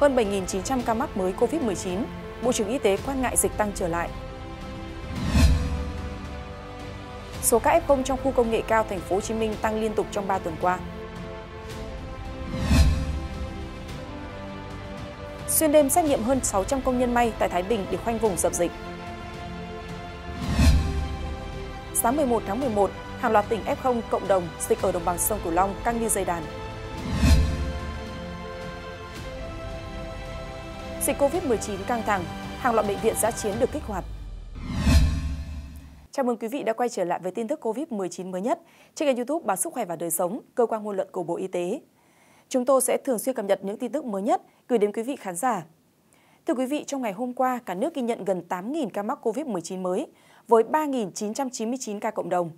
hơn 7.900 ca mắc mới COVID-19, Bộ trưởng Y tế quan ngại dịch tăng trở lại. Số ca F0 trong khu công nghệ cao thành phố Hồ Chí Minh tăng liên tục trong 3 tuần qua. Xuyên đêm xét nghiệm hơn 600 công nhân may tại Thái Bình để khoanh vùng dập dịch. Sáng 11 tháng 11, hàng loạt tỉnh F0 cộng đồng dịch ở đồng bằng sông Cửu Long căng như dây đàn. dịch COVID-19 căng thẳng, hàng loạt bệnh viện giã chiến được kích hoạt. Chào mừng quý vị đã quay trở lại với tin tức COVID-19 mới nhất trên kênh YouTube Báo Sức khỏe và đời sống, cơ quan ngôn luận của Bộ Y tế. Chúng tôi sẽ thường xuyên cập nhật những tin tức mới nhất gửi đến quý vị khán giả. Thưa quý vị, trong ngày hôm qua, cả nước ghi nhận gần 8.000 ca mắc COVID-19 mới với 3.999 ca cộng đồng.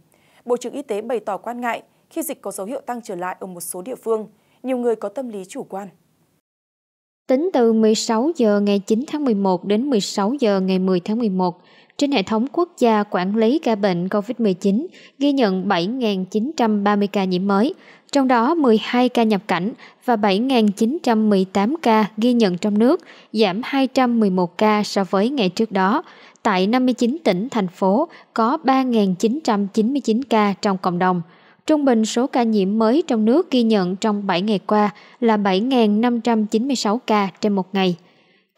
Bộ trưởng Y tế bày tỏ quan ngại khi dịch có dấu hiệu tăng trở lại ở một số địa phương, nhiều người có tâm lý chủ quan. Tính từ 16 giờ ngày 9 tháng 11 đến 16 giờ ngày 10 tháng 11, trên hệ thống quốc gia quản lý ca bệnh COVID-19 ghi nhận 7.930 ca nhiễm mới, trong đó 12 ca nhập cảnh và 7.918 ca ghi nhận trong nước, giảm 211 ca so với ngày trước đó. Tại 59 tỉnh, thành phố có 3.999 ca trong cộng đồng – trung bình số ca nhiễm mới trong nước ghi nhận trong 7 ngày qua là 7.596 ca trên một ngày.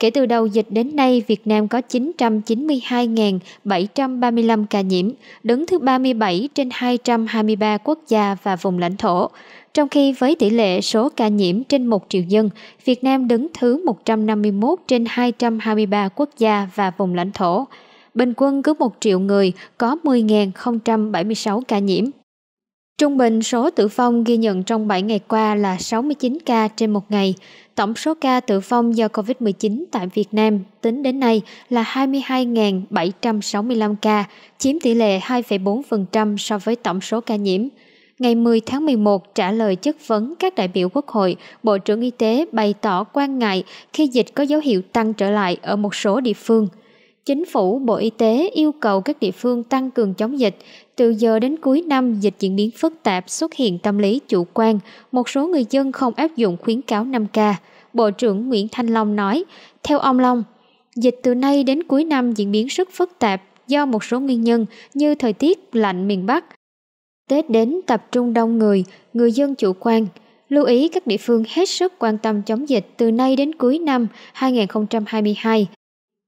Kể từ đầu dịch đến nay, Việt Nam có 992.735 ca nhiễm, đứng thứ 37 trên 223 quốc gia và vùng lãnh thổ. Trong khi với tỷ lệ số ca nhiễm trên 1 triệu dân, Việt Nam đứng thứ 151 trên 223 quốc gia và vùng lãnh thổ. Bình quân cứ 1 triệu người có 10.076 ca nhiễm. Trung bình số tử vong ghi nhận trong 7 ngày qua là 69 ca trên một ngày. Tổng số ca tử vong do COVID-19 tại Việt Nam tính đến nay là 22.765 ca, chiếm tỷ lệ 2,4% so với tổng số ca nhiễm. Ngày 10 tháng 11 trả lời chất vấn các đại biểu Quốc hội, Bộ trưởng Y tế bày tỏ quan ngại khi dịch có dấu hiệu tăng trở lại ở một số địa phương – Chính phủ, Bộ Y tế yêu cầu các địa phương tăng cường chống dịch. Từ giờ đến cuối năm, dịch diễn biến phức tạp xuất hiện tâm lý chủ quan, một số người dân không áp dụng khuyến cáo 5K. Bộ trưởng Nguyễn Thanh Long nói, theo ông Long, dịch từ nay đến cuối năm diễn biến rất phức tạp do một số nguyên nhân như thời tiết lạnh miền Bắc. Tết đến tập trung đông người, người dân chủ quan, lưu ý các địa phương hết sức quan tâm chống dịch từ nay đến cuối năm 2022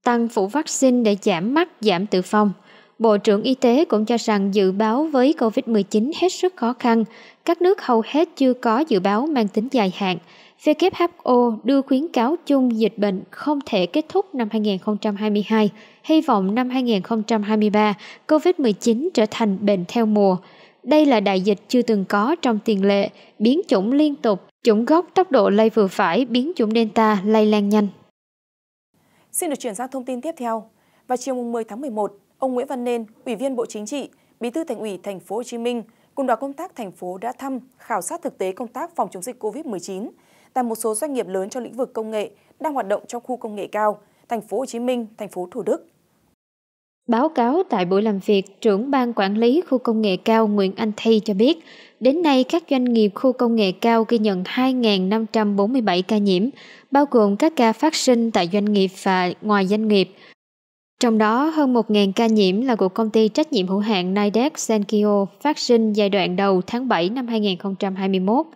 tăng phủ vaccine để giảm mắc, giảm tử vong. Bộ trưởng Y tế cũng cho rằng dự báo với COVID-19 hết sức khó khăn, các nước hầu hết chưa có dự báo mang tính dài hạn. WHO đưa khuyến cáo chung dịch bệnh không thể kết thúc năm 2022, hy vọng năm 2023 COVID-19 trở thành bệnh theo mùa. Đây là đại dịch chưa từng có trong tiền lệ, biến chủng liên tục, chủng gốc tốc độ lây vừa phải, biến chủng Delta lây lan nhanh. Xin được chuyển sang thông tin tiếp theo. Vào chiều 10 tháng 11, ông Nguyễn Văn Nên, Ủy viên Bộ Chính trị, Bí thư Thành ủy Thành phố Hồ Chí Minh cùng đoàn công tác thành phố đã thăm, khảo sát thực tế công tác phòng chống dịch COVID-19 tại một số doanh nghiệp lớn trong lĩnh vực công nghệ đang hoạt động trong khu công nghệ cao, Thành phố Hồ Chí Minh, Thành phố Thủ Đức. Báo cáo tại buổi làm việc, trưởng ban quản lý khu công nghệ cao Nguyễn Anh Thi cho biết, Đến nay, các doanh nghiệp khu công nghệ cao ghi nhận 2.547 ca nhiễm, bao gồm các ca phát sinh tại doanh nghiệp và ngoài doanh nghiệp. Trong đó, hơn 1.000 ca nhiễm là của công ty trách nhiệm hữu hạn Nidec Senkyo phát sinh giai đoạn đầu tháng 7 năm 2021.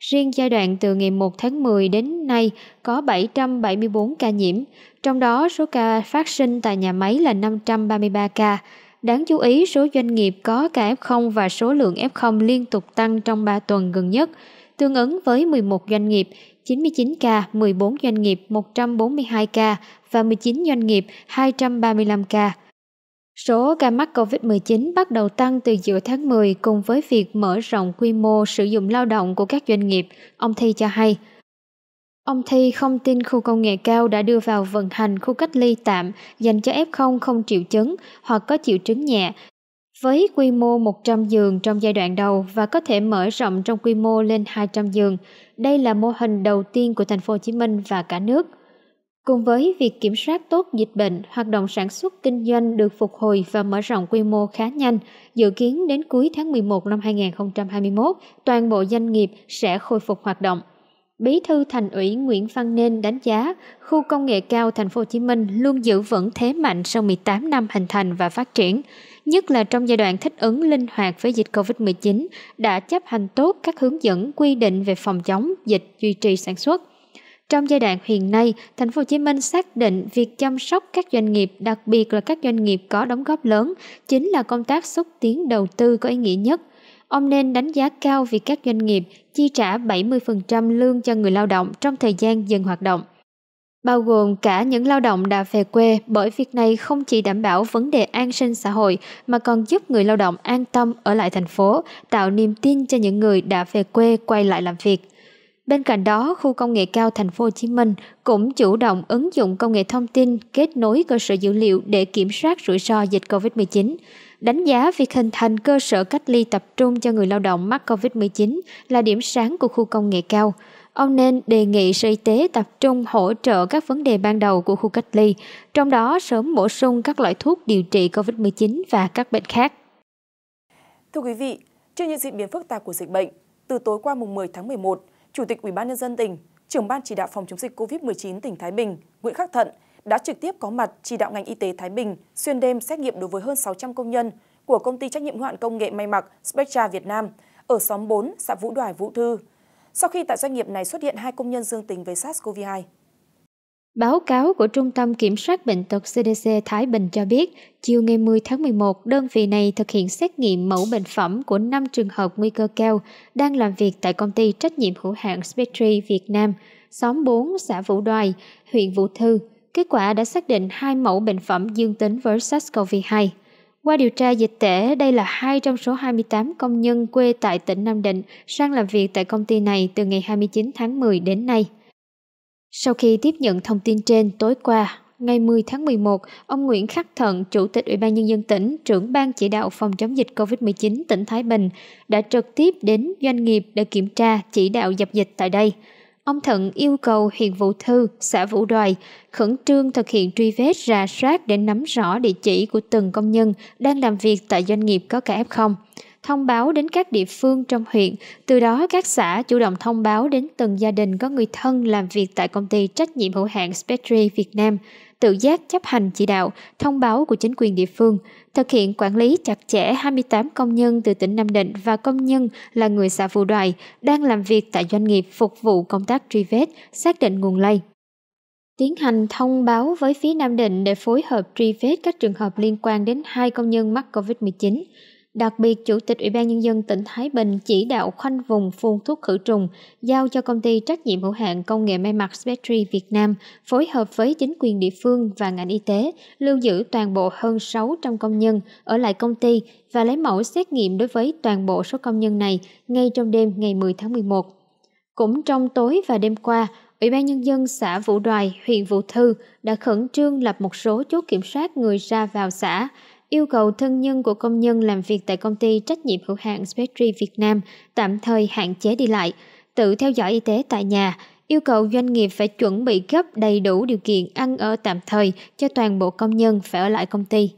Riêng giai đoạn từ ngày 1 tháng 10 đến nay có 774 ca nhiễm, trong đó số ca phát sinh tại nhà máy là 533 ca, Đáng chú ý, số doanh nghiệp có cả F0 và số lượng F0 liên tục tăng trong 3 tuần gần nhất, tương ứng với 11 doanh nghiệp, 99 ca, 14 doanh nghiệp, 142 ca và 19 doanh nghiệp, 235 ca. Số ca mắc COVID-19 bắt đầu tăng từ giữa tháng 10 cùng với việc mở rộng quy mô sử dụng lao động của các doanh nghiệp, ông Thi cho hay. Ông Thi không tin khu công nghệ cao đã đưa vào vận hành khu cách ly tạm dành cho F0 không triệu chứng hoặc có triệu chứng nhẹ với quy mô 100 giường trong giai đoạn đầu và có thể mở rộng trong quy mô lên 200 giường. Đây là mô hình đầu tiên của thành phố Hồ Chí Minh và cả nước. Cùng với việc kiểm soát tốt dịch bệnh, hoạt động sản xuất kinh doanh được phục hồi và mở rộng quy mô khá nhanh, dự kiến đến cuối tháng 11 năm 2021, toàn bộ doanh nghiệp sẽ khôi phục hoạt động. Bí thư Thành ủy Nguyễn Văn Nên đánh giá khu công nghệ cao thành phố Hồ Chí Minh luôn giữ vững thế mạnh sau 18 năm hình thành và phát triển, nhất là trong giai đoạn thích ứng linh hoạt với dịch Covid-19 đã chấp hành tốt các hướng dẫn quy định về phòng chống dịch duy trì sản xuất. Trong giai đoạn hiện nay, thành phố Hồ Chí Minh xác định việc chăm sóc các doanh nghiệp, đặc biệt là các doanh nghiệp có đóng góp lớn, chính là công tác xúc tiến đầu tư có ý nghĩa nhất Ông nên đánh giá cao việc các doanh nghiệp chi trả 70% lương cho người lao động trong thời gian dừng hoạt động bao gồm cả những lao động đã về quê bởi việc này không chỉ đảm bảo vấn đề an sinh xã hội mà còn giúp người lao động an tâm ở lại thành phố, tạo niềm tin cho những người đã về quê quay lại làm việc. Bên cạnh đó, khu công nghệ cao thành phố Hồ Chí Minh cũng chủ động ứng dụng công nghệ thông tin kết nối cơ sở dữ liệu để kiểm soát rủi ro dịch COVID-19 đánh giá việc hình thành cơ sở cách ly tập trung cho người lao động mắc COVID-19 là điểm sáng của khu công nghệ cao. Ông nên đề nghị Sở Y tế tập trung hỗ trợ các vấn đề ban đầu của khu cách ly, trong đó sớm bổ sung các loại thuốc điều trị COVID-19 và các bệnh khác. Thưa quý vị, trước những diễn biến phức tạp của dịch bệnh, từ tối qua mùng 10 tháng 11, Chủ tịch Ủy ban nhân dân tỉnh, trưởng ban chỉ đạo phòng chống dịch COVID-19 tỉnh Thái Bình, Nguyễn Khắc Thận đã trực tiếp có mặt chỉ đạo ngành y tế Thái Bình xuyên đêm xét nghiệm đối với hơn 600 công nhân của công ty trách nhiệm hoạn công nghệ may mặc Spectra Việt Nam ở xóm 4, xã Vũ Đoài, Vũ Thư. Sau khi tại doanh nghiệp này xuất hiện hai công nhân dương tính với SARS-CoV-2. Báo cáo của Trung tâm Kiểm soát Bệnh tật CDC Thái Bình cho biết, chiều ngày 10 tháng 11, đơn vị này thực hiện xét nghiệm mẫu bệnh phẩm của 5 trường hợp nguy cơ cao đang làm việc tại công ty trách nhiệm hữu hạn Spectri Việt Nam, xóm 4, xã Vũ Đoài, huyện Vũ Thư kết quả đã xác định hai mẫu bệnh phẩm dương tính với SARS-CoV-2. Qua điều tra dịch tễ, đây là hai trong số 28 công nhân quê tại tỉnh Nam Định sang làm việc tại công ty này từ ngày 29 tháng 10 đến nay. Sau khi tiếp nhận thông tin trên tối qua, ngày 10 tháng 11, ông Nguyễn Khắc Thận, Chủ tịch Ủy ban Nhân dân tỉnh, trưởng ban chỉ đạo phòng chống dịch COVID-19 tỉnh Thái Bình, đã trực tiếp đến doanh nghiệp để kiểm tra chỉ đạo dập dịch tại đây ông Thận yêu cầu huyện Vũ Thư, xã Vũ Đoài khẩn trương thực hiện truy vết rà soát để nắm rõ địa chỉ của từng công nhân đang làm việc tại doanh nghiệp có cả F0 thông báo đến các địa phương trong huyện, từ đó các xã chủ động thông báo đến từng gia đình có người thân làm việc tại công ty trách nhiệm hữu hạn Spectri Việt Nam, tự giác chấp hành chỉ đạo, thông báo của chính quyền địa phương, thực hiện quản lý chặt chẽ 28 công nhân từ tỉnh Nam Định và công nhân là người xã Phù Đoài đang làm việc tại doanh nghiệp phục vụ công tác truy vết, xác định nguồn lây tiến hành thông báo với phía Nam Định để phối hợp truy vết các trường hợp liên quan đến hai công nhân mắc COVID-19. Đặc biệt, Chủ tịch Ủy ban Nhân dân tỉnh Thái Bình chỉ đạo khoanh vùng phun thuốc khử trùng, giao cho công ty trách nhiệm hữu hạn công nghệ may mặc Spectri Việt Nam phối hợp với chính quyền địa phương và ngành y tế, lưu giữ toàn bộ hơn 600 công nhân ở lại công ty và lấy mẫu xét nghiệm đối với toàn bộ số công nhân này ngay trong đêm ngày 10 tháng 11. Cũng trong tối và đêm qua, Ủy ban Nhân dân xã Vũ Đoài, huyện Vũ Thư đã khẩn trương lập một số chốt kiểm soát người ra vào xã, yêu cầu thân nhân của công nhân làm việc tại công ty trách nhiệm hữu hạn Spectri Việt Nam tạm thời hạn chế đi lại, tự theo dõi y tế tại nhà, yêu cầu doanh nghiệp phải chuẩn bị gấp đầy đủ điều kiện ăn ở tạm thời cho toàn bộ công nhân phải ở lại công ty.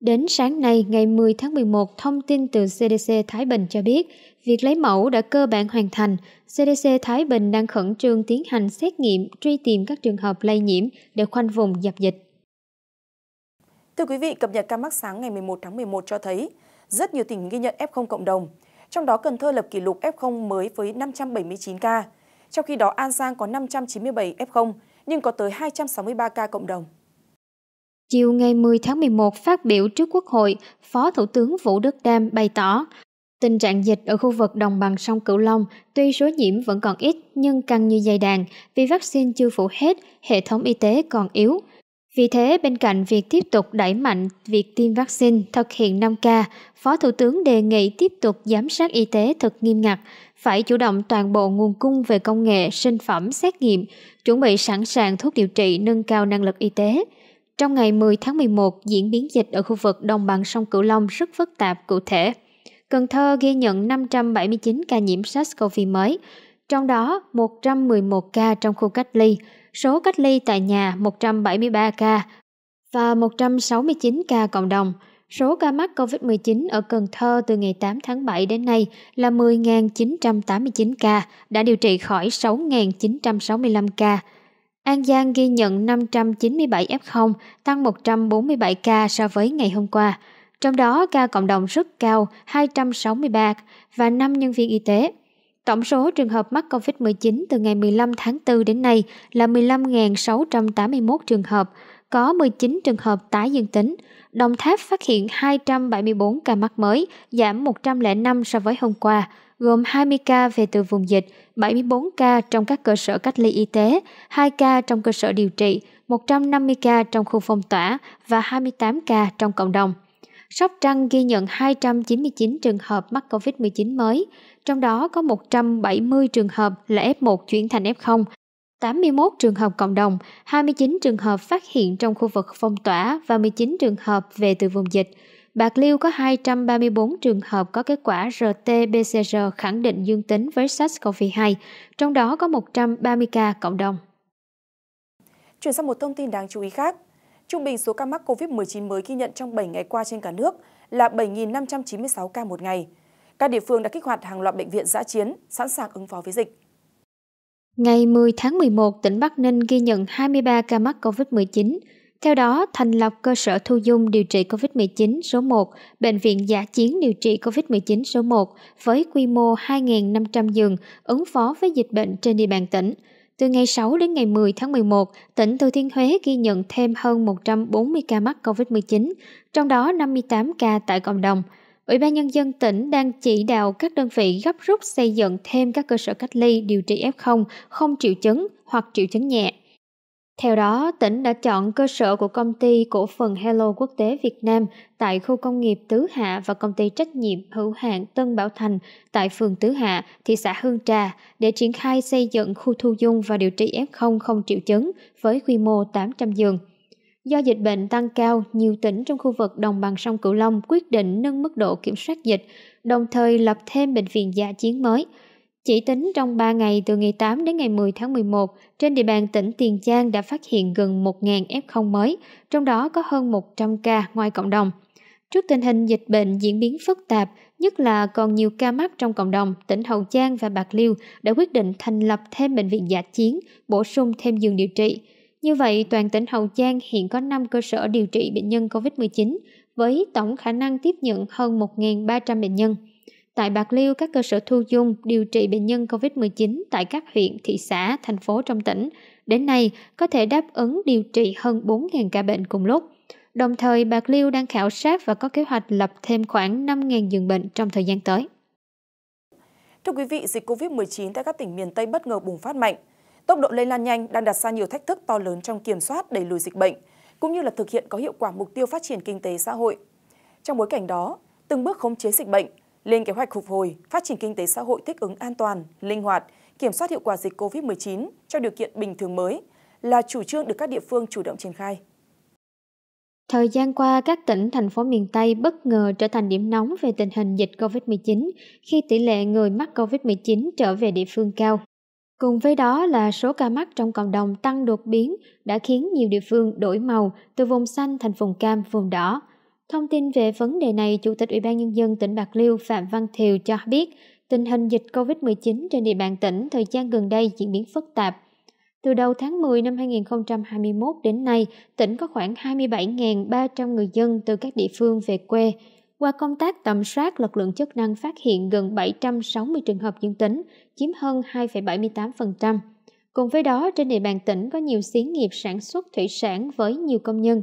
Đến sáng nay ngày 10 tháng 11, thông tin từ CDC Thái Bình cho biết, việc lấy mẫu đã cơ bản hoàn thành. CDC Thái Bình đang khẩn trương tiến hành xét nghiệm, truy tìm các trường hợp lây nhiễm để khoanh vùng dập dịch. Thưa quý vị, cập nhật ca mắc sáng ngày 11 tháng 11 cho thấy rất nhiều tỉnh ghi nhận F0 cộng đồng, trong đó Cần Thơ lập kỷ lục F0 mới với 579 ca, trong khi đó An Giang có 597 F0 nhưng có tới 263 ca cộng đồng. Chiều ngày 10 tháng 11 phát biểu trước Quốc hội, Phó Thủ tướng Vũ Đức Đam bày tỏ, Tình trạng dịch ở khu vực đồng bằng sông Cửu Long tuy số nhiễm vẫn còn ít nhưng căng như dây đàn vì vaccine chưa phủ hết, hệ thống y tế còn yếu. Vì thế, bên cạnh việc tiếp tục đẩy mạnh việc tiêm vaccine, thực hiện 5K, Phó Thủ tướng đề nghị tiếp tục giám sát y tế thật nghiêm ngặt, phải chủ động toàn bộ nguồn cung về công nghệ, sinh phẩm, xét nghiệm, chuẩn bị sẵn sàng thuốc điều trị nâng cao năng lực y tế. Trong ngày 10 tháng 11, diễn biến dịch ở khu vực đồng bằng sông Cửu Long rất phức tạp cụ thể. Cần Thơ ghi nhận 579 ca nhiễm SARS-CoV mới, trong đó 111 ca trong khu cách ly, số cách ly tại nhà 173 ca và 169 ca cộng đồng. Số ca mắc COVID-19 ở Cần Thơ từ ngày 8 tháng 7 đến nay là 10.989 ca, đã điều trị khỏi 6.965 ca. An Giang ghi nhận 597 F0, tăng 147 ca so với ngày hôm qua. Trong đó ca cộng đồng rất cao 263 và 5 nhân viên y tế. Tổng số trường hợp mắc COVID-19 từ ngày 15 tháng 4 đến nay là 15.681 trường hợp, có 19 trường hợp tái dương tính. Đồng Tháp phát hiện 274 ca mắc mới, giảm 105 so với hôm qua, gồm 20 ca về từ vùng dịch, 74 ca trong các cơ sở cách ly y tế, 2 ca trong cơ sở điều trị, 150 ca trong khu phong tỏa và 28 ca trong cộng đồng. Sóc Trăng ghi nhận 299 trường hợp mắc COVID-19 mới, trong đó có 170 trường hợp là F1 chuyển thành F0, 81 trường hợp cộng đồng, 29 trường hợp phát hiện trong khu vực phong tỏa và 19 trường hợp về từ vùng dịch. Bạc Liêu có 234 trường hợp có kết quả RT-PCR khẳng định dương tính với SARS-CoV-2, trong đó có 130 ca cộng đồng. Chuyển sang một thông tin đáng chú ý khác. Trung bình số ca mắc COVID-19 mới ghi nhận trong 7 ngày qua trên cả nước là 7.596 ca một ngày. Các địa phương đã kích hoạt hàng loạt bệnh viện giã chiến, sẵn sàng ứng phó với dịch. Ngày 10 tháng 11, tỉnh Bắc Ninh ghi nhận 23 ca mắc COVID-19. Theo đó, thành lập cơ sở thu dung điều trị COVID-19 số 1, Bệnh viện giả chiến điều trị COVID-19 số 1 với quy mô 2.500 giường ứng phó với dịch bệnh trên địa bàn tỉnh. Từ ngày 6 đến ngày 10 tháng 11, tỉnh Thừa Thiên Huế ghi nhận thêm hơn 140 ca mắc COVID-19, trong đó 58 ca tại cộng đồng. Ủy ban Nhân dân tỉnh đang chỉ đạo các đơn vị gấp rút xây dựng thêm các cơ sở cách ly điều trị F0 không triệu chứng hoặc triệu chứng nhẹ theo đó, tỉnh đã chọn cơ sở của công ty cổ phần Hello Quốc tế Việt Nam tại khu công nghiệp Tứ Hạ và công ty trách nhiệm hữu hạn Tân Bảo Thành tại phường Tứ Hạ, thị xã Hương Trà để triển khai xây dựng khu thu dung và điều trị F0 không triệu chứng với quy mô 800 giường. Do dịch bệnh tăng cao, nhiều tỉnh trong khu vực đồng bằng sông Cửu Long quyết định nâng mức độ kiểm soát dịch, đồng thời lập thêm bệnh viện giả chiến mới – chỉ tính trong 3 ngày từ ngày 8 đến ngày 10 tháng 11, trên địa bàn tỉnh Tiền Giang đã phát hiện gần 1.000 F0 mới, trong đó có hơn 100 ca ngoài cộng đồng. Trước tình hình dịch bệnh diễn biến phức tạp, nhất là còn nhiều ca mắc trong cộng đồng, tỉnh Hậu Giang và Bạc Liêu đã quyết định thành lập thêm bệnh viện giả chiến, bổ sung thêm giường điều trị. Như vậy, toàn tỉnh Hậu Giang hiện có 5 cơ sở điều trị bệnh nhân COVID-19 với tổng khả năng tiếp nhận hơn 1.300 bệnh nhân. Tại Bạc Liêu, các cơ sở thu dung điều trị bệnh nhân COVID-19 tại các huyện, thị xã, thành phố trong tỉnh đến nay có thể đáp ứng điều trị hơn 4.000 ca bệnh cùng lúc. Đồng thời, Bạc Liêu đang khảo sát và có kế hoạch lập thêm khoảng 5.000 giường bệnh trong thời gian tới. Thưa quý vị, dịch COVID-19 tại các tỉnh miền Tây bất ngờ bùng phát mạnh. Tốc độ lây lan nhanh đang đặt ra nhiều thách thức to lớn trong kiểm soát đẩy lùi dịch bệnh, cũng như là thực hiện có hiệu quả mục tiêu phát triển kinh tế xã hội. Trong bối cảnh đó, từng bước khống chế dịch bệnh, lên kế hoạch phục hồi, phát triển kinh tế xã hội thích ứng an toàn, linh hoạt, kiểm soát hiệu quả dịch COVID-19 trong điều kiện bình thường mới là chủ trương được các địa phương chủ động triển khai. Thời gian qua, các tỉnh, thành phố miền Tây bất ngờ trở thành điểm nóng về tình hình dịch COVID-19 khi tỷ lệ người mắc COVID-19 trở về địa phương cao. Cùng với đó là số ca mắc trong cộng đồng tăng đột biến đã khiến nhiều địa phương đổi màu từ vùng xanh thành vùng cam, vùng đỏ. Thông tin về vấn đề này, Chủ tịch Ủy ban Nhân dân tỉnh Bạc Liêu Phạm Văn Thiều cho biết, tình hình dịch COVID-19 trên địa bàn tỉnh thời gian gần đây diễn biến phức tạp. Từ đầu tháng 10 năm 2021 đến nay, tỉnh có khoảng 27.300 người dân từ các địa phương về quê. Qua công tác tầm soát, lực lượng chức năng phát hiện gần 760 trường hợp dương tính, chiếm hơn 2,78%. Cùng với đó, trên địa bàn tỉnh có nhiều xí nghiệp sản xuất thủy sản với nhiều công nhân.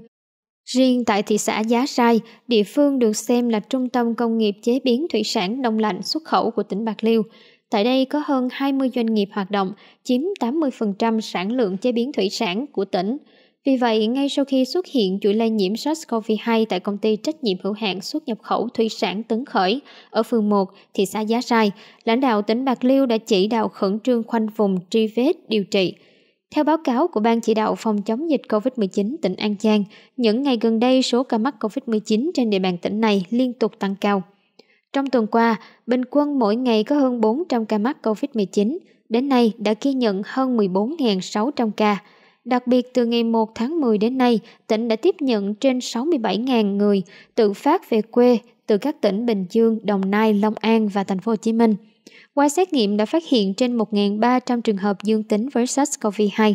Riêng tại thị xã Giá Rai, địa phương được xem là trung tâm công nghiệp chế biến thủy sản đông lạnh xuất khẩu của tỉnh Bạc Liêu. Tại đây có hơn 20 doanh nghiệp hoạt động, chiếm 80% sản lượng chế biến thủy sản của tỉnh. Vì vậy, ngay sau khi xuất hiện chuỗi lây nhiễm SARS-CoV-2 tại công ty trách nhiệm hữu hạn xuất nhập khẩu thủy sản Tấn Khởi ở phường 1, thị xã Giá Rai, lãnh đạo tỉnh Bạc Liêu đã chỉ đạo khẩn trương khoanh vùng truy vết, điều trị. Theo báo cáo của Ban chỉ đạo phòng chống dịch COVID-19 tỉnh An Giang, những ngày gần đây số ca mắc COVID-19 trên địa bàn tỉnh này liên tục tăng cao. Trong tuần qua, bình quân mỗi ngày có hơn 400 ca mắc COVID-19, đến nay đã ghi nhận hơn 14.600 ca. Đặc biệt từ ngày 1 tháng 10 đến nay, tỉnh đã tiếp nhận trên 67.000 người tự phát về quê từ các tỉnh Bình Dương, Đồng Nai, Long An và thành phố Hồ Chí Minh. Qua xét nghiệm đã phát hiện trên 1.300 trường hợp dương tính với SARS-CoV-2.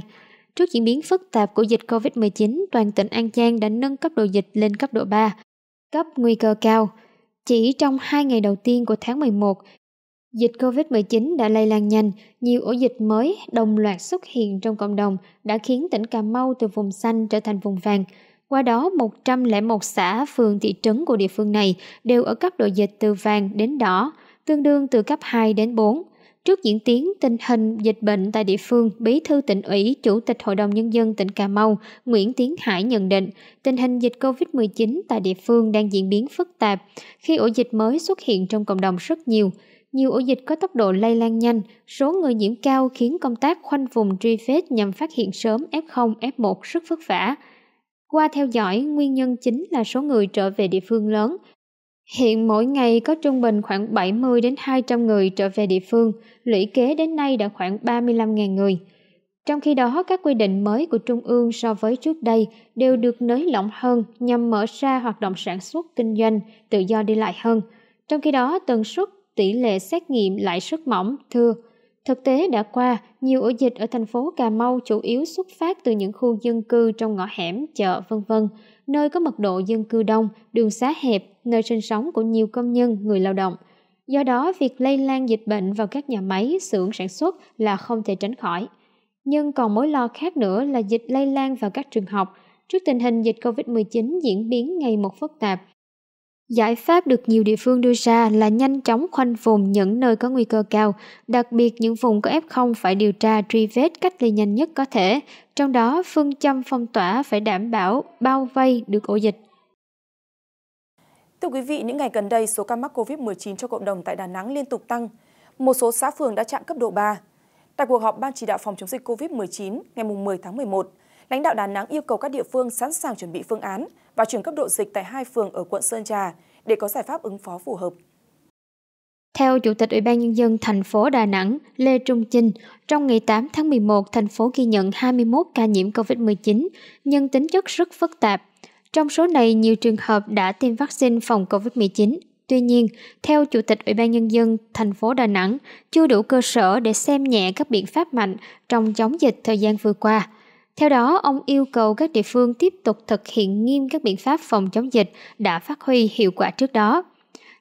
Trước diễn biến phức tạp của dịch COVID-19, toàn tỉnh An Giang đã nâng cấp độ dịch lên cấp độ 3, cấp nguy cơ cao. Chỉ trong hai ngày đầu tiên của tháng 11, Dịch COVID-19 đã lây lan nhanh, nhiều ổ dịch mới đồng loạt xuất hiện trong cộng đồng đã khiến tỉnh Cà Mau từ vùng xanh trở thành vùng vàng. Qua đó, 101 xã, phường, thị trấn của địa phương này đều ở cấp độ dịch từ vàng đến đỏ tương đương từ cấp 2 đến 4. Trước diễn tiến tình hình dịch bệnh tại địa phương, Bí thư tỉnh ủy, Chủ tịch Hội đồng Nhân dân tỉnh Cà Mau Nguyễn Tiến Hải nhận định tình hình dịch COVID-19 tại địa phương đang diễn biến phức tạp khi ổ dịch mới xuất hiện trong cộng đồng rất nhiều. Nhiều ổ dịch có tốc độ lây lan nhanh, số người nhiễm cao khiến công tác khoanh vùng truy vết nhằm phát hiện sớm F0, F1 rất vất vả. Qua theo dõi, nguyên nhân chính là số người trở về địa phương lớn, Hiện mỗi ngày có trung bình khoảng 70 đến 200 người trở về địa phương, lũy kế đến nay đã khoảng 35.000 người. Trong khi đó, các quy định mới của Trung ương so với trước đây đều được nới lỏng hơn nhằm mở ra hoạt động sản xuất kinh doanh, tự do đi lại hơn. Trong khi đó, tần suất, tỷ lệ xét nghiệm lại rất mỏng, thưa. Thực tế đã qua, nhiều ổ dịch ở thành phố Cà Mau chủ yếu xuất phát từ những khu dân cư trong ngõ hẻm, chợ, vân vân, nơi có mật độ dân cư đông, đường xá hẹp, nơi sinh sống của nhiều công nhân, người lao động. Do đó, việc lây lan dịch bệnh vào các nhà máy, xưởng sản xuất là không thể tránh khỏi. Nhưng còn mối lo khác nữa là dịch lây lan vào các trường học. Trước tình hình dịch COVID-19 diễn biến ngày một phức tạp, Giải pháp được nhiều địa phương đưa ra là nhanh chóng khoanh vùng những nơi có nguy cơ cao, đặc biệt những vùng có F0 phải điều tra truy vết cách ly nhanh nhất có thể. Trong đó, phương châm phong tỏa phải đảm bảo bao vây được ổ dịch. Thưa quý vị, những ngày gần đây, số ca mắc COVID-19 cho cộng đồng tại Đà Nẵng liên tục tăng. Một số xã phường đã chạm cấp độ 3. Tại cuộc họp Ban chỉ đạo phòng chống dịch COVID-19 ngày 10 tháng 11, lãnh đạo Đà Nẵng yêu cầu các địa phương sẵn sàng chuẩn bị phương án và chuyển cấp độ dịch tại hai phường ở quận Sơn Trà để có giải pháp ứng phó phù hợp. Theo Chủ tịch Ủy ban Nhân dân thành phố Đà Nẵng Lê Trung Chinh, trong ngày 8 tháng 11, thành phố ghi nhận 21 ca nhiễm COVID-19, nhưng tính chất rất phức tạp. Trong số này, nhiều trường hợp đã tiêm vaccine phòng COVID-19. Tuy nhiên, theo Chủ tịch Ủy ban Nhân dân thành phố Đà Nẵng, chưa đủ cơ sở để xem nhẹ các biện pháp mạnh trong chống dịch thời gian vừa qua. Theo đó, ông yêu cầu các địa phương tiếp tục thực hiện nghiêm các biện pháp phòng chống dịch đã phát huy hiệu quả trước đó.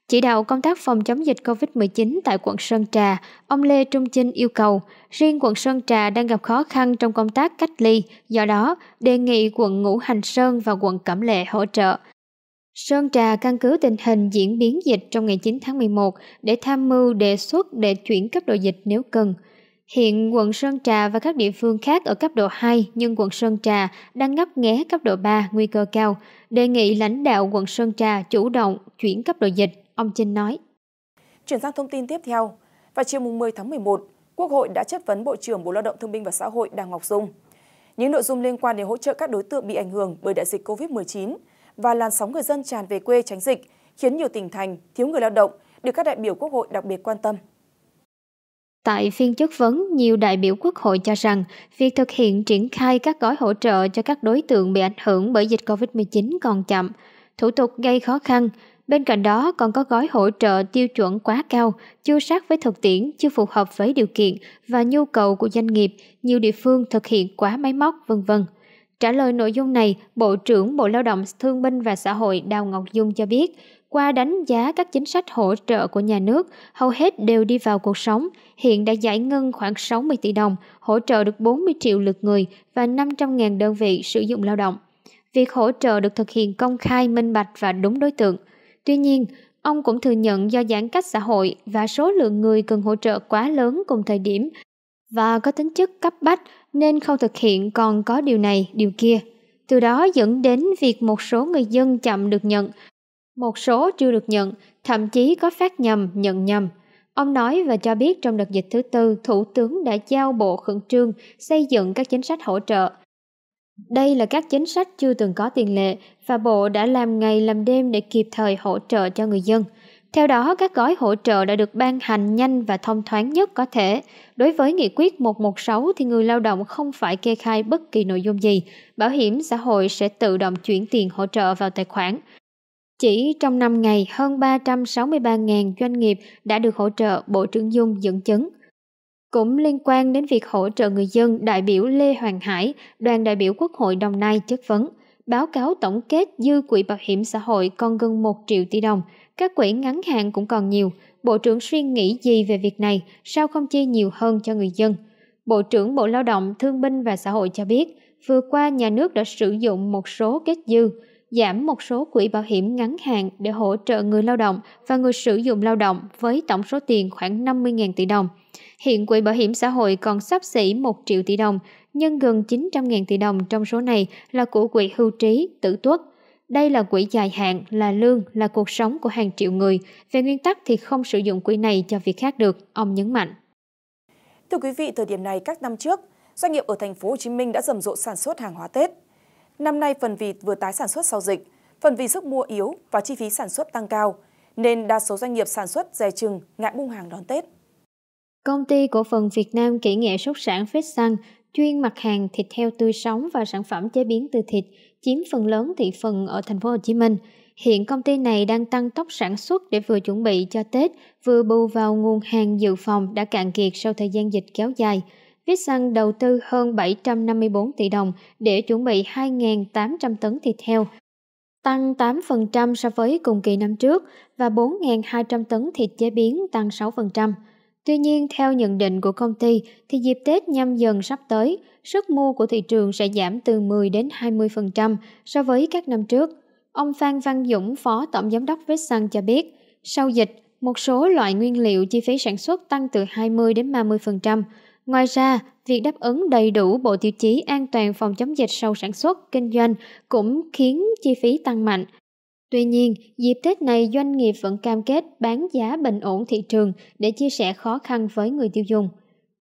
Chỉ đạo công tác phòng chống dịch COVID-19 tại quận Sơn Trà, ông Lê Trung Chinh yêu cầu, riêng quận Sơn Trà đang gặp khó khăn trong công tác cách ly, do đó đề nghị quận Ngũ Hành Sơn và quận Cẩm Lệ hỗ trợ. Sơn Trà căn cứ tình hình diễn biến dịch trong ngày 9 tháng 11 để tham mưu đề xuất để chuyển cấp độ dịch nếu cần. Hiện quận Sơn Trà và các địa phương khác ở cấp độ 2 nhưng quận Sơn Trà đang ngấp nghé cấp độ 3 nguy cơ cao, đề nghị lãnh đạo quận Sơn Trà chủ động chuyển cấp độ dịch Ông Trinh nói. Chuyển sang thông tin tiếp theo. Vào chiều mùng 10 tháng 11, Quốc hội đã chất vấn Bộ trưởng Bộ Lao động Thương binh và Xã hội Đào Ngọc Dung. Những nội dung liên quan đến hỗ trợ các đối tượng bị ảnh hưởng bởi đại dịch COVID-19 và làn sóng người dân tràn về quê tránh dịch khiến nhiều tỉnh thành thiếu người lao động được các đại biểu Quốc hội đặc biệt quan tâm. Tại phiên chất vấn, nhiều đại biểu Quốc hội cho rằng việc thực hiện triển khai các gói hỗ trợ cho các đối tượng bị ảnh hưởng bởi dịch COVID-19 còn chậm, thủ tục gây khó khăn, Bên cạnh đó còn có gói hỗ trợ tiêu chuẩn quá cao, chưa sát với thực tiễn, chưa phù hợp với điều kiện và nhu cầu của doanh nghiệp, nhiều địa phương thực hiện quá máy móc, vân vân. Trả lời nội dung này, Bộ trưởng Bộ Lao động Thương binh và Xã hội Đào Ngọc Dung cho biết, qua đánh giá các chính sách hỗ trợ của nhà nước, hầu hết đều đi vào cuộc sống, hiện đã giải ngân khoảng 60 tỷ đồng, hỗ trợ được 40 triệu lượt người và 500.000 đơn vị sử dụng lao động. Việc hỗ trợ được thực hiện công khai, minh bạch và đúng đối tượng – Tuy nhiên, ông cũng thừa nhận do giãn cách xã hội và số lượng người cần hỗ trợ quá lớn cùng thời điểm và có tính chất cấp bách nên không thực hiện còn có điều này, điều kia. Từ đó dẫn đến việc một số người dân chậm được nhận, một số chưa được nhận, thậm chí có phát nhầm, nhận nhầm. Ông nói và cho biết trong đợt dịch thứ tư, Thủ tướng đã giao bộ khẩn trương xây dựng các chính sách hỗ trợ, đây là các chính sách chưa từng có tiền lệ và Bộ đã làm ngày làm đêm để kịp thời hỗ trợ cho người dân. Theo đó, các gói hỗ trợ đã được ban hành nhanh và thông thoáng nhất có thể. Đối với nghị quyết 116 thì người lao động không phải kê khai bất kỳ nội dung gì, bảo hiểm xã hội sẽ tự động chuyển tiền hỗ trợ vào tài khoản. Chỉ trong 5 ngày, hơn 363.000 doanh nghiệp đã được hỗ trợ Bộ trưởng Dung dẫn chứng cũng liên quan đến việc hỗ trợ người dân đại biểu Lê Hoàng Hải, đoàn đại biểu Quốc hội Đồng Nai chất vấn. Báo cáo tổng kết dư quỹ bảo hiểm xã hội còn gần 1 triệu tỷ đồng, các quỹ ngắn hạn cũng còn nhiều. Bộ trưởng suy nghĩ gì về việc này, sao không chi nhiều hơn cho người dân? Bộ trưởng Bộ Lao động, Thương binh và Xã hội cho biết, vừa qua nhà nước đã sử dụng một số kết dư, giảm một số quỹ bảo hiểm ngắn hạn để hỗ trợ người lao động và người sử dụng lao động với tổng số tiền khoảng 50.000 tỷ đồng – Hiện quỹ bảo hiểm xã hội còn sắp xỉ 1 triệu tỷ đồng, nhưng gần 900.000 tỷ đồng trong số này là của quỹ hưu trí, tử tuất. Đây là quỹ dài hạn, là lương, là cuộc sống của hàng triệu người. Về nguyên tắc thì không sử dụng quỹ này cho việc khác được, ông nhấn mạnh. Thưa quý vị, thời điểm này các năm trước, doanh nghiệp ở thành phố Hồ Chí Minh đã rầm rộ sản xuất hàng hóa Tết. Năm nay phần vì vừa tái sản xuất sau dịch, phần vì sức mua yếu và chi phí sản xuất tăng cao, nên đa số doanh nghiệp sản xuất dè chừng ngại buông hàng đón Tết. Công ty cổ phần Việt Nam kỹ nghệ xuất sản Fressan chuyên mặt hàng thịt heo tươi sống và sản phẩm chế biến từ thịt, chiếm phần lớn thị phần ở thành phố Hồ Chí Minh. Hiện công ty này đang tăng tốc sản xuất để vừa chuẩn bị cho Tết, vừa bù vào nguồn hàng dự phòng đã cạn kiệt sau thời gian dịch kéo dài. Vitsan đầu tư hơn 754 tỷ đồng để chuẩn bị 2.800 tấn thịt heo, tăng 8% so với cùng kỳ năm trước và 4.200 tấn thịt chế biến tăng 6%. Tuy nhiên, theo nhận định của công ty, thì dịp Tết nhâm dần sắp tới, sức mua của thị trường sẽ giảm từ 10 đến 20% so với các năm trước. Ông Phan Văn Dũng, Phó Tổng Giám đốc Vexan cho biết, sau dịch, một số loại nguyên liệu chi phí sản xuất tăng từ 20 đến 30%. Ngoài ra, việc đáp ứng đầy đủ bộ tiêu chí an toàn phòng chống dịch sau sản xuất, kinh doanh cũng khiến chi phí tăng mạnh. Tuy nhiên, dịp Tết này doanh nghiệp vẫn cam kết bán giá bình ổn thị trường để chia sẻ khó khăn với người tiêu dùng.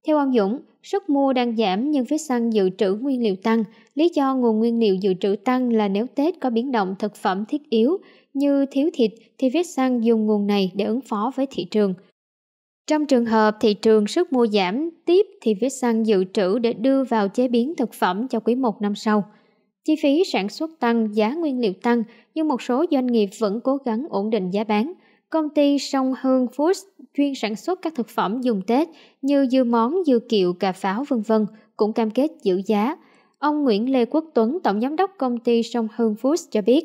Theo ông Dũng, sức mua đang giảm nhưng phía xăng dự trữ nguyên liệu tăng. Lý do nguồn nguyên liệu dự trữ tăng là nếu Tết có biến động thực phẩm thiết yếu như thiếu thịt thì phía xăng dùng nguồn này để ứng phó với thị trường. Trong trường hợp thị trường sức mua giảm tiếp thì phía xăng dự trữ để đưa vào chế biến thực phẩm cho quý một năm sau. Chi phí sản xuất tăng, giá nguyên liệu tăng, nhưng một số doanh nghiệp vẫn cố gắng ổn định giá bán. Công ty Song Hương Foods chuyên sản xuất các thực phẩm dùng Tết như dưa món, dưa kiệu, cà pháo vân vân cũng cam kết giữ giá. Ông Nguyễn Lê Quốc Tuấn, tổng giám đốc công ty Song Hương Foods cho biết,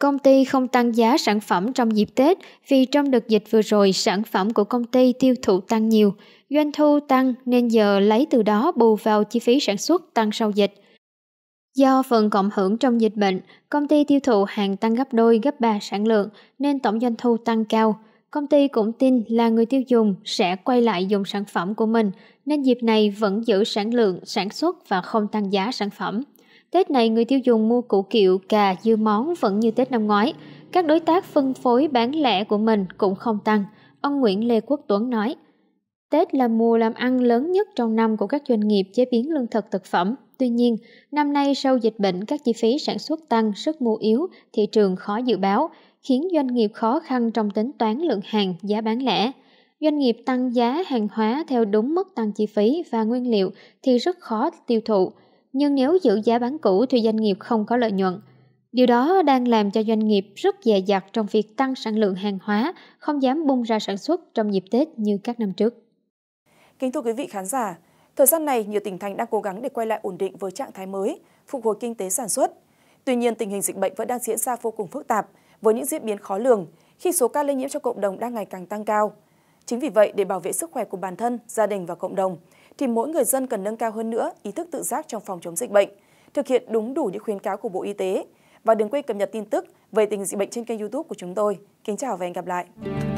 Công ty không tăng giá sản phẩm trong dịp Tết vì trong đợt dịch vừa rồi sản phẩm của công ty tiêu thụ tăng nhiều, doanh thu tăng nên giờ lấy từ đó bù vào chi phí sản xuất tăng sau dịch. Do phần cộng hưởng trong dịch bệnh, công ty tiêu thụ hàng tăng gấp đôi gấp 3 sản lượng nên tổng doanh thu tăng cao. Công ty cũng tin là người tiêu dùng sẽ quay lại dùng sản phẩm của mình nên dịp này vẫn giữ sản lượng sản xuất và không tăng giá sản phẩm. Tết này người tiêu dùng mua củ kiệu, cà, dưa món vẫn như Tết năm ngoái. Các đối tác phân phối bán lẻ của mình cũng không tăng, ông Nguyễn Lê Quốc Tuấn nói. Tết là mùa làm ăn lớn nhất trong năm của các doanh nghiệp chế biến lương thực thực phẩm. Tuy nhiên, năm nay sau dịch bệnh các chi phí sản xuất tăng, sức mua yếu, thị trường khó dự báo, khiến doanh nghiệp khó khăn trong tính toán lượng hàng, giá bán lẻ. Doanh nghiệp tăng giá hàng hóa theo đúng mức tăng chi phí và nguyên liệu thì rất khó tiêu thụ, nhưng nếu giữ giá bán cũ thì doanh nghiệp không có lợi nhuận. Điều đó đang làm cho doanh nghiệp rất dè dặt trong việc tăng sản lượng hàng hóa, không dám bung ra sản xuất trong dịp Tết như các năm trước. Kính thưa quý vị khán giả, thời gian này nhiều tỉnh thành đang cố gắng để quay lại ổn định với trạng thái mới, phục hồi kinh tế sản xuất. Tuy nhiên, tình hình dịch bệnh vẫn đang diễn ra vô cùng phức tạp với những diễn biến khó lường khi số ca lây nhiễm trong cộng đồng đang ngày càng tăng cao. Chính vì vậy, để bảo vệ sức khỏe của bản thân, gia đình và cộng đồng, thì mỗi người dân cần nâng cao hơn nữa ý thức tự giác trong phòng chống dịch bệnh, thực hiện đúng đủ những khuyến cáo của Bộ Y tế và đừng quên cập nhật tin tức về tình dịch bệnh trên kênh YouTube của chúng tôi. Kính chào và hẹn gặp lại.